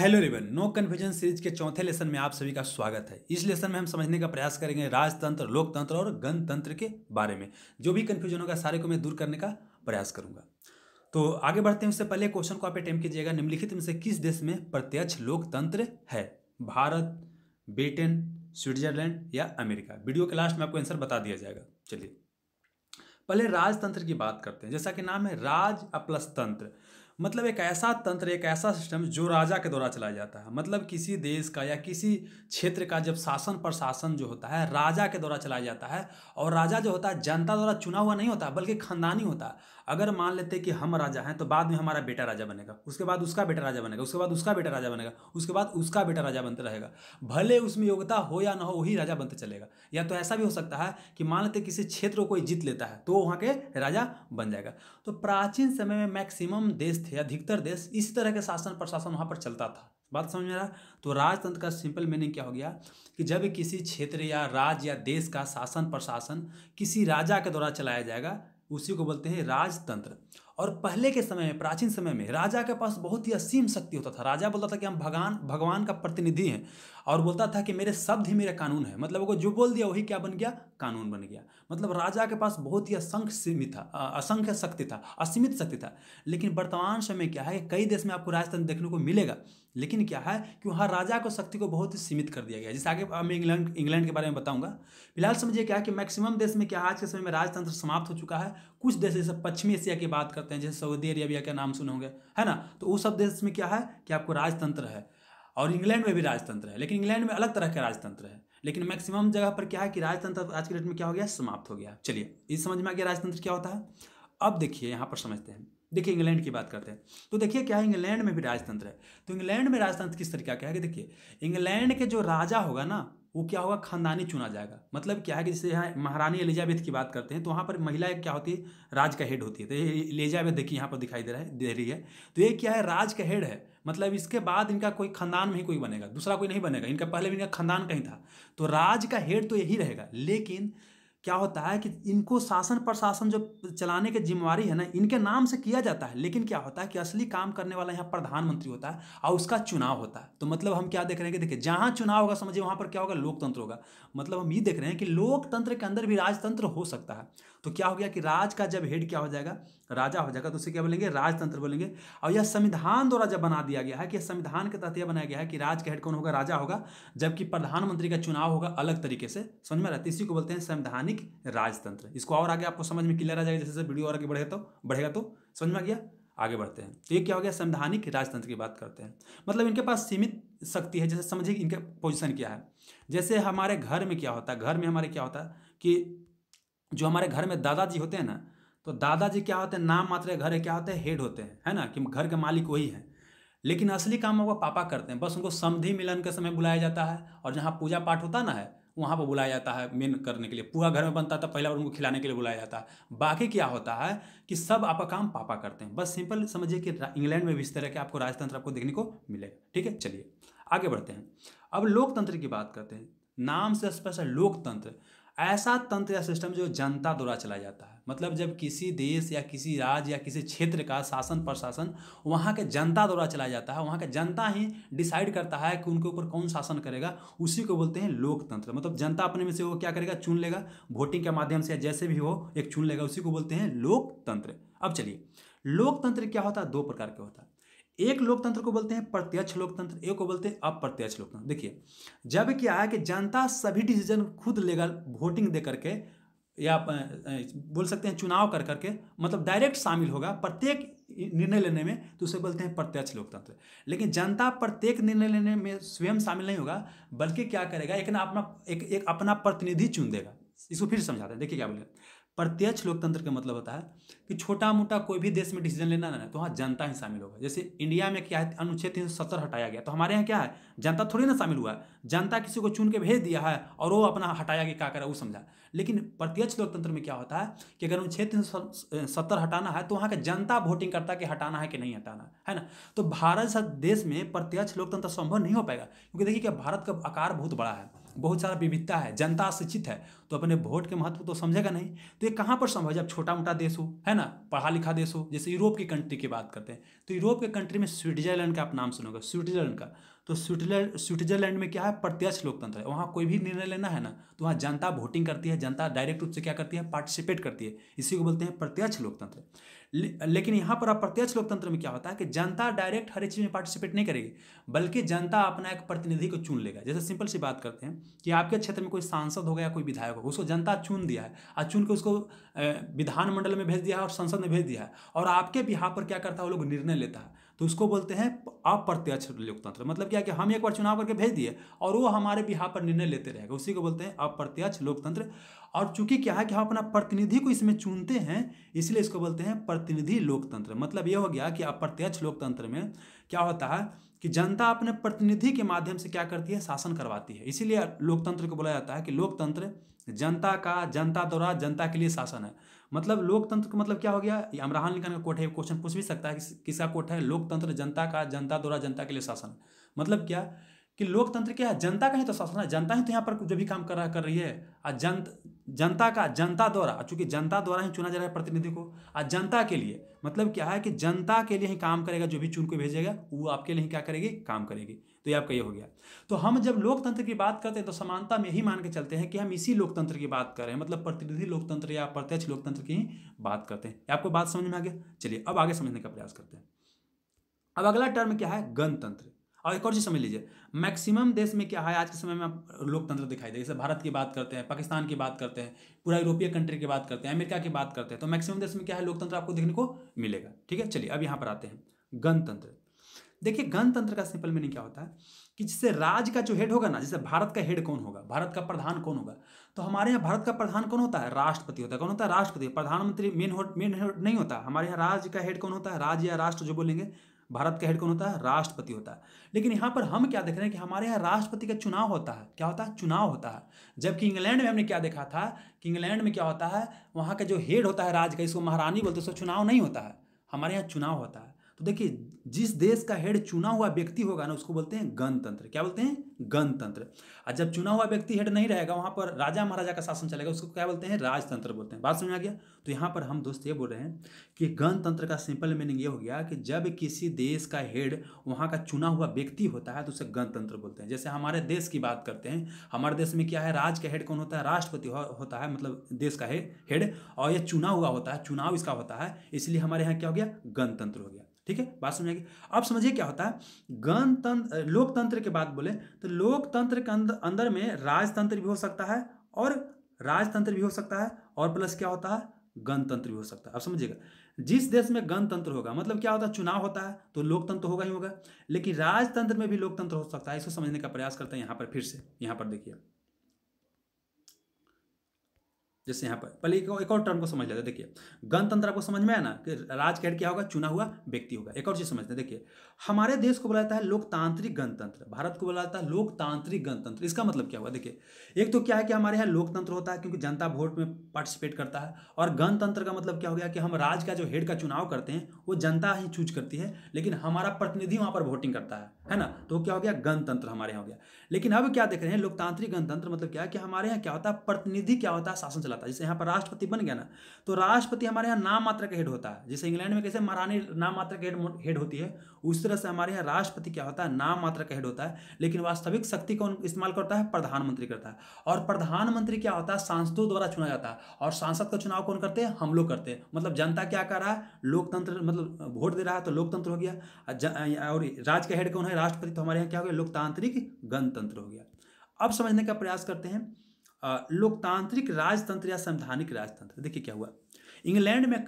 hello रिवन no confusion series के चौथे लेसन में आप सभी का स्वागत है इस लेसन में हम समझने का प्रयास करेंगे राजतंत्र लोकतंत्र और गणतंत्र के बारे में जो भी कन्फ्यूजन होगा सारे को मैं दूर करने का प्रयास करूंगा तो आगे बढ़ते हैं उससे पहले क्वेश्चन को आप अटेम्प कीजिएगा निम्नलिखित में से किस देश में प्रत्यक्ष लोकतंत्र है भारत ब्रिटेन स्विट्जरलैंड या अमेरिका वीडियो के लास्ट में आपको आंसर बता दिया जाएगा चलिए पहले राजतंत्र की बात करते हैं जैसा कि नाम है राज अप्लस तंत्र मतलब एक ऐसा तंत्र एक ऐसा सिस्टम जो राजा के द्वारा चलाया जाता है मतलब किसी देश का या किसी क्षेत्र का जब शासन प्रशासन जो होता है राजा के द्वारा चलाया जाता है और राजा जो होता है जनता द्वारा चुना हुआ नहीं होता बल्कि खानदानी होता है अगर मान लेते कि हम राजा हैं तो बाद में हमारा बेटा राजा बनेगा उसके बाद उसका बेटा राजा बनेगा उसके बाद उसका बेटा राजा बनेगा उसके बाद उसका बेटा राजा बनता रहेगा भले उसमें योग्यता हो या ना हो वही राजा बनते चलेगा या तो ऐसा भी हो सकता है कि मान लेते किसी क्षेत्र को कोई जीत लेता है तो वहाँ के राजा बन जाएगा तो प्राचीन समय में मैक्सिमम देश थे अधिकतर देश इस तरह के शासन प्रशासन वहाँ पर चलता था बात समझ में आ रहा तो राजतंत्र का सिंपल मीनिंग क्या हो गया कि जब किसी क्षेत्र या राज्य या देश का शासन प्रशासन किसी राजा के द्वारा चलाया जाएगा उसी को बोलते हैं राजतंत्र और पहले के समय में प्राचीन समय में राजा के पास बहुत ही असीम शक्ति होता था राजा बोलता था कि हम भगवान भगवान का प्रतिनिधि हैं और बोलता था कि मेरे शब्द ही मेरे कानून है मतलब वो जो बोल दिया वही क्या बन गया कानून बन गया मतलब राजा के पास बहुत ही असंख्य सीमित था असंख्य शक्ति था असीमित शक्ति था लेकिन वर्तमान समय क्या है कई देश में आपको राजतंत्र देखने को मिलेगा लेकिन क्या है कि वहाँ राजा को शक्ति को बहुत ही सीमित कर दिया गया जैसे आगे मैं इंग्लैंड इंग्लैंड के बारे में बताऊंगा फिलहाल समझिए क्या है कि मैक्सिमम देश में क्या आज के समय में राजतंत्र समाप्त हो चुका है कुछ देश जैसे पश्चिमी एशिया की बात करते सकते हैं जैसे सऊदी अरेबिया का नाम सुने होंगे है ना तो वो सब देश में क्या है कि आपको राजतंत्र है और इंग्लैंड में भी राजतंत्र है लेकिन इंग्लैंड में अलग तरह का राजतंत्र है लेकिन मैक्सिमम जगह पर क्या है कि राजतंत्र आज के डेट में क्या हो गया समाप्त हो गया चलिए इस समझ में आ गया राजतंत्र क्या होता है अब देखिए यहाँ पर समझते हैं देखिए इंग्लैंड की बात करते हैं तो देखिए क्या है इंग्लैंड में भी राजतंत्र है तो इंग्लैंड में राजतंत्र किस तरीका का है कि देखिए इंग्लैंड के जो राजा होगा ना वो क्या होगा खानदानी चुना जाएगा मतलब क्या है कि जैसे यहाँ महारानी एलिजाबेथ की बात करते हैं तो वहाँ पर महिला क्या होती है राज का हेड होती है तो ये एलिजाबेथ देखिए यहाँ पर दिखाई दे रहा है दे रही है तो ये क्या है राज का हेड है मतलब इसके बाद इनका कोई खानदान में ही कोई बनेगा दूसरा कोई नहीं बनेगा इनका पहले भी इनका खानदान कहीं था तो राज का हेड तो यही रहेगा लेकिन क्या होता है कि इनको शासन प्रशासन जो चलाने की जिम्मेवारी है ना इनके नाम से किया जाता है लेकिन क्या होता है कि असली काम करने वाला यहाँ प्रधानमंत्री होता है और उसका चुनाव होता है तो मतलब हम क्या देख रहे हैं कि देखिए जहाँ चुनाव होगा समझिए वहाँ पर क्या होगा लोकतंत्र होगा मतलब हम ये देख रहे हैं कि लोकतंत्र के अंदर भी राजतंत्र हो सकता है तो क्या हो गया कि राज का जब हेड क्या हो जाएगा राजा हो जाएगा तो उसे क्या बोलेंगे राजतंत्र बोलेंगे और यह संविधान द्वारा जब बना दिया गया है कि संविधान के तहत यह बनाया गया है कि राज का हेड कौन होगा राजा होगा जबकि प्रधानमंत्री का चुनाव होगा अलग तरीके से समझ में रहा है तो इसी को बोलते हैं संविधानिक आधुनिक राजतंत्र इसको और आगे आपको समझ में क्लियर आ जाएगा जैसे जैसे वीडियो और आगे बढ़े तो बढ़ेगा तो समझ में आ गया आगे बढ़ते हैं तो ये क्या हो गया संवैधानिक राजतंत्र की बात करते हैं मतलब इनके पास सीमित शक्ति है जैसे समझिए इनका पोजिशन क्या है जैसे हमारे घर में क्या होता है घर में हमारे क्या होता है कि जो हमारे घर में दादाजी होते हैं ना तो दादाजी क्या होते हैं नाम मात्र घर है क्या होते हैं हेड होते हैं है ना कि घर के मालिक वही है लेकिन असली काम वो पापा करते हैं बस उनको समधि मिलन के समय बुलाया जाता है और जहाँ पूजा पाठ होता ना है वहाँ पर बुलाया जाता है मेन करने के लिए पूरा घर में बनता था पहला बार उनको खिलाने के लिए बुलाया जाता है बाकी क्या होता है कि सब आपका काम पापा करते हैं बस सिंपल समझिए कि इंग्लैंड में भी इस तरह के आपको राजतंत्र आपको देखने को मिलेगा ठीक है चलिए आगे बढ़ते हैं अब लोकतंत्र की बात करते हैं नाम से स्पष्ट है लोकतंत्र ऐसा तंत्र या सिस्टम जो जनता द्वारा चलाया जाता है मतलब जब किसी देश या किसी राज्य या किसी क्षेत्र का शासन प्रशासन वहाँ के जनता द्वारा चलाया जाता है वहाँ के जनता ही डिसाइड करता है कि उनके ऊपर कौन शासन करेगा उसी को बोलते हैं लोकतंत्र मतलब जनता अपने में से वो क्या करेगा चुन लेगा वोटिंग के माध्यम से या जैसे भी हो एक चुन लेगा उसी को बोलते हैं लोकतंत्र अब चलिए लोकतंत्र क्या होता है दो प्रकार के होता है एक लोकतंत्र को बोलते हैं प्रत्यक्ष लोकतंत्र एक को बोलते हैं अप्रत्यक्ष लोकतंत्र देखिए जब क्या है कि जनता सभी डिसीजन खुद लेगा वोटिंग दे करके या बोल सकते हैं चुनाव कर करके मतलब डायरेक्ट शामिल होगा प्रत्येक निर्णय लेने में तो उसे बोलते हैं प्रत्यक्ष लोकतंत्र लेकिन जनता प्रत्येक निर्णय लेने में स्वयं शामिल नहीं होगा बल्कि क्या करेगा एक ना अपना एक, एक अपना प्रतिनिधि चुन देगा इसको फिर समझाते हैं देखिए क्या बोले प्रत्यक्ष लोकतंत्र का मतलब होता है कि छोटा मोटा कोई भी देश में डिसीजन लेना ना तो वहाँ जनता ही शामिल होगा जैसे इंडिया में क्या है अनुच्छेद तीन हटाया गया तो हमारे यहाँ क्या है जनता थोड़ी ना शामिल हुआ है जनता किसी को चुन के भेज दिया है और वो अपना हटाया कि क्या करा वो समझा लेकिन प्रत्यक्ष लोकतंत्र में क्या होता है कि अगर अनुच्छेद तीन हटाना है तो वहाँ का जनता वोटिंग करता है कि हटाना है कि नहीं हटाना है ना तो भारत देश में प्रत्यक्ष लोकतंत्र संभव नहीं हो पाएगा क्योंकि देखिए क्या भारत का आकार बहुत बड़ा है बहुत सारा विविधता है जनता अशिक्षित है तो अपने वोट के महत्व तो समझेगा नहीं तो ये कहाँ पर संभव जब छोटा मोटा देश हो है ना पढ़ा लिखा देश हो जैसे यूरोप की कंट्री की बात करते हैं तो यूरोप के कंट्री में स्विट्जरलैंड का आप नाम सुनोगे स्विट्जरलैंड का तो स्विट्जरलैंड स्विट्जरलैंड में क्या है प्रत्यक्ष लोकतंत्र है वहाँ कोई भी निर्णय लेना है ना तो वहाँ जनता वोटिंग करती है जनता डायरेक्ट रूप से क्या करती है पार्टिसिपेट करती है इसी को बोलते हैं प्रत्यक्ष लोकतंत्र ले, लेकिन यहाँ पर अप्रत्यक्ष लोकतंत्र में क्या होता है कि जनता डायरेक्ट हर चीज़ में पार्टिसिपेट नहीं करेगी बल्कि जनता अपना एक प्रतिनिधि को चुन लेगा जैसे सिंपल सी बात करते हैं कि आपके क्षेत्र में कोई सांसद हो गया कोई विधायक हो उसको जनता चुन दिया है और चुन के उसको विधानमंडल में भेज दिया है और संसद में भेज दिया है और आपके बिहार पर क्या करता है वो लोग निर्णय लेता है तो उसको बोलते हैं अप्रत्यक्ष लोकतंत्र मतलब क्या कि हम एक बार चुनाव करके भेज दिए और वो हमारे बिहार पर निर्णय लेते रहेगा उसी को बोलते हैं अप्रत्यक्ष लोकतंत्र और चूंकि क्या है कि हम अपना प्रतिनिधि को इसमें चुनते हैं इसलिए इसको बोलते हैं प्रतिनिधि लोकतंत्र मतलब ये हो गया कि अप्रत्यक्ष लोकतंत्र में क्या होता है कि जनता अपने प्रतिनिधि के माध्यम से क्या करती है शासन करवाती है इसीलिए लोकतंत्र को बोला जाता है कि लोकतंत्र जनता का जनता द्वारा जनता के लिए शासन है मतलब लोकतंत्र का मतलब क्या हो गया अमरहान लिखन का कोट है क्वेश्चन पूछ भी सकता है किसका कोट है लोकतंत्र जनता का जनता द्वारा जनता के लिए शासन मतलब क्या कि लोकतंत्र क्या है जनता का ही तो शासन है जनता ही तो यहाँ पर जो भी काम कर रहा कर रही है आज जन जनता का जनता द्वारा चूंकि जनता द्वारा ही चुना जा रहा है प्रतिनिधि को आज जनता के लिए मतलब क्या है कि जनता के लिए ही काम करेगा जो भी चुन को भेजेगा वो आपके लिए ही क्या करेगी काम करेगी तो ये आपका ये हो गया तो हम जब लोकतंत्र की बात करते हैं तो समानता में ही मान के चलते हैं कि हम इसी लोकतंत्र की बात कर रहे हैं मतलब प्रतिनिधि लोकतंत्र या प्रत्यक्ष लोकतंत्र की बात करते हैं आपको बात समझ में आ गया चलिए अब आगे समझने का प्रयास करते हैं अब अगला टर्म क्या है गणतंत्र और एक और चीज़ समझ लीजिए मैक्सिमम देश में क्या है आज के समय में आप लोकतंत्र दिखाई दे जैसे भारत की बात करते हैं पाकिस्तान की बात करते हैं पूरा यूरोपीय कंट्री की बात करते हैं अमेरिका की बात करते हैं तो मैक्सिमम देश में क्या है लोकतंत्र आपको देखने को मिलेगा ठीक है चलिए अब यहाँ पर आते हैं गणतंत्र देखिए गणतंत्र का सिंपल मीनिंग क्या होता है कि जिससे राज्य का जो हेड होगा ना जैसे भारत का हेड कौन होगा भारत का प्रधान कौन होगा तो हमारे यहाँ भारत का प्रधान कौन होता है राष्ट्रपति होता है कौन होता है राष्ट्रपति प्रधानमंत्री मेन हेड मेन हेड नहीं होता हमारे यहाँ राज्य का हेड कौन होता है राज्य या राष्ट्र जो बोलेंगे भारत का हेड कौन होता है राष्ट्रपति होता है लेकिन यहाँ पर हम क्या देख रहे हैं कि हमारे यहाँ राष्ट्रपति का चुनाव होता है क्या होता है चुनाव होता है जबकि इंग्लैंड में हमने क्या देखा था कि इंग्लैंड में क्या होता है वहाँ का जो हेड होता है राज का इसको महारानी बोलते हैं उसको चुनाव नहीं होता है हमारे यहाँ चुनाव होता है तो देखिए जिस देश का हेड चुना हुआ व्यक्ति होगा ना उसको बोलते हैं गणतंत्र क्या बोलते हैं गणतंत्र और जब चुना हुआ व्यक्ति हेड नहीं रहेगा वहाँ पर राजा महाराजा का शासन चलेगा उसको क्या बोलते हैं राजतंत्र बोलते हैं बात समझ आ गया तो यहाँ पर हम दोस्त ये बोल रहे हैं कि गणतंत्र का सिंपल मीनिंग ये हो गया कि जब किसी देश का हेड वहाँ का चुना हुआ व्यक्ति होता है तो उसे गणतंत्र बोलते हैं जैसे हमारे देश की बात करते हैं हमारे देश में क्या है राज का हेड कौन होता है राष्ट्रपति होता है मतलब देश का हेड और यह चुना हुआ होता है चुनाव इसका होता है इसलिए हमारे यहाँ क्या हो गया गणतंत्र हो गया ठीक है बात समझ आएगी अब समझिए क्या होता है गणतंत्र लोकतंत्र के बाद बोले तो लोकतंत्र के अंदर अंदर में राजतंत्र भी हो सकता है और राजतंत्र भी हो सकता है और प्लस क्या होता है गणतंत्र भी हो सकता है अब समझिएगा जिस देश में गणतंत्र होगा मतलब क्या होता है चुनाव होता है तो लोकतंत्र होगा ही होगा लेकिन राजतंत्र में भी लोकतंत्र हो सकता है इसको समझने का प्रयास करते हैं यहाँ पर फिर से यहाँ पर देखिए जैसे यहाँ पर पहले एक और टर्म को समझ लेते देखिए गणतंत्र आपको समझ में आया ना कि राज कैड क्या होगा चुना हुआ व्यक्ति होगा एक और चीज समझते हैं देखिए हमारे देश को बोला जाता है लोकतांत्रिक गणतंत्र भारत को बोला जाता है लोकतांत्रिक गणतंत्र इसका मतलब क्या हुआ देखिए एक तो क्या है कि हमारे यहाँ लोकतंत्र होता है क्योंकि जनता वोट में पार्टिसिपेट करता है और गणतंत्र का मतलब क्या हो गया कि हम राज का जो हेड का चुनाव करते हैं वो जनता ही चूज करती है लेकिन हमारा प्रतिनिधि वहाँ पर वोटिंग करता है है ना तो क्या हो गया गणतंत्र हमारे यहाँ हो गया लेकिन अब क्या देख रहे हैं लोकतांत्रिक गणतंत्र मतलब क्या है कि हमारे यहाँ क्या होता है प्रतिनिधि क्या होता है शासन चलाता है जैसे यहाँ पर राष्ट्रपति बन गया ना तो राष्ट्रपति हमारे यहाँ नाम मात्र का हेड होता है जैसे इंग्लैंड में कैसे महारानी नाम मात्र का हेड हेड होती है उस तरह से हमारे यहाँ राष्ट्रपति क्या होता है नाम मात्र का हेड होता है लेकिन वास्तविक शक्ति कौन इस्तेमाल करता है प्रधानमंत्री करता है और प्रधानमंत्री क्या होता है सांसदों द्वारा चुना जाता है और सांसद का चुनाव कौन करते हैं हम लोग करते हैं मतलब जनता क्या कर रहा है लोकतंत्र मतलब वोट दे रहा है तो लोकतंत्र हो गया और राज्य का हेड कौन है राष्ट्रपति तो हमारे यहाँ क्या हो गया लोकतांत्रिक गणतंत्र हो गया अब समझने का प्रयास करते हैं लोकतांत्रिक राजतंत्र या संवैधानिक राजतंत्र देखिए क्या हुआ इंग्लैंड में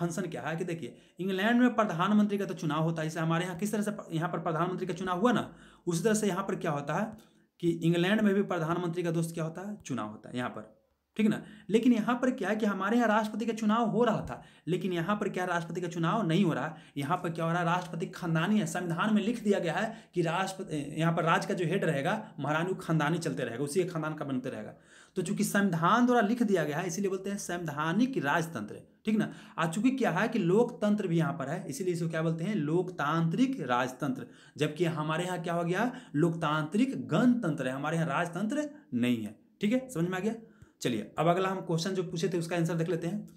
फंक्शन क्या है कि देखिए इंग्लैंड में प्रधानमंत्री का तो चुनाव होता है जैसे हमारे यहाँ किस तरह से यहाँ पर प्रधानमंत्री का चुनाव हुआ ना उसी तरह से यहाँ पर क्या होता है कि इंग्लैंड में भी प्रधानमंत्री का दोस्त क्या होता है चुनाव होता है यहाँ पर ठीक ना लेकिन यहाँ पर क्या है कि हमारे यहाँ राष्ट्रपति का चुनाव हो रहा था लेकिन यहाँ पर क्या राष्ट्रपति का चुनाव नहीं हो रहा यहाँ पर क्या हो रहा है राष्ट्रपति खानदानी है संविधान में लिख दिया गया है कि राष्ट्रपति यहाँ पर राज का जो हेड रहेगा महारानी खानदानी चलते रहेगा उसी के खानदान का बनते रहेगा तो चूंकि संविधान द्वारा लिख दिया गया है इसीलिए बोलते हैं संवैधानिक राजतंत्र ठीक ना आ चूंकि क्या है कि लोकतंत्र भी यहाँ पर है इसीलिए इसको क्या बोलते हैं लोकतांत्रिक राजतंत्र जबकि हमारे यहाँ क्या हो गया लोकतांत्रिक गणतंत्र है हमारे यहाँ राजतंत्र नहीं है ठीक है समझ में आ गया चलिए अब अगला हम क्वेश्चन जो पूछे थे उसका आंसर देख लेते हैं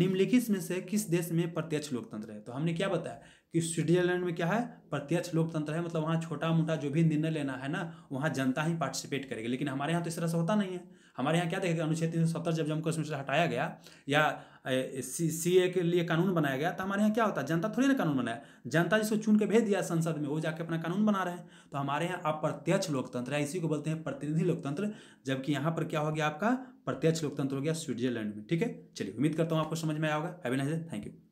निम्नलिखित में से किस देश में प्रत्यक्ष लोकतंत्र है तो हमने क्या बताया कि स्विट्जरलैंड में क्या है प्रत्यक्ष लोकतंत्र है मतलब वहाँ छोटा मोटा जो भी निर्णय लेना है ना वहाँ जनता ही पार्टिसिपेट करेगी लेकिन हमारे यहाँ तो इस तरह से होता नहीं है हमारे यहाँ क्या हैं अनुच्छेद तीन सौ सत्तर जब जम्मू कश्मीर से हटाया गया या सी सी ए के लिए कानून बनाया गया तो हमारे यहाँ क्या होता है जनता थोड़ी ना कानून बनाया जनता जिसको चुन के भेज दिया संसद में वो जाके अपना कानून बना रहे हैं तो हमारे यहाँ अप्रत्यक्ष लोकतंत्र है इसी को बोलते हैं प्रतिनिधि लोकतंत्र जबकि यहाँ पर क्या हो गया आपका प्रत्यक्ष लोकतंत्र हो गया स्विट्जरलैंड में ठीक है चलिए उम्मीद करता हूँ आपको समझ में आया होगा हैवी नाइस थैंक यू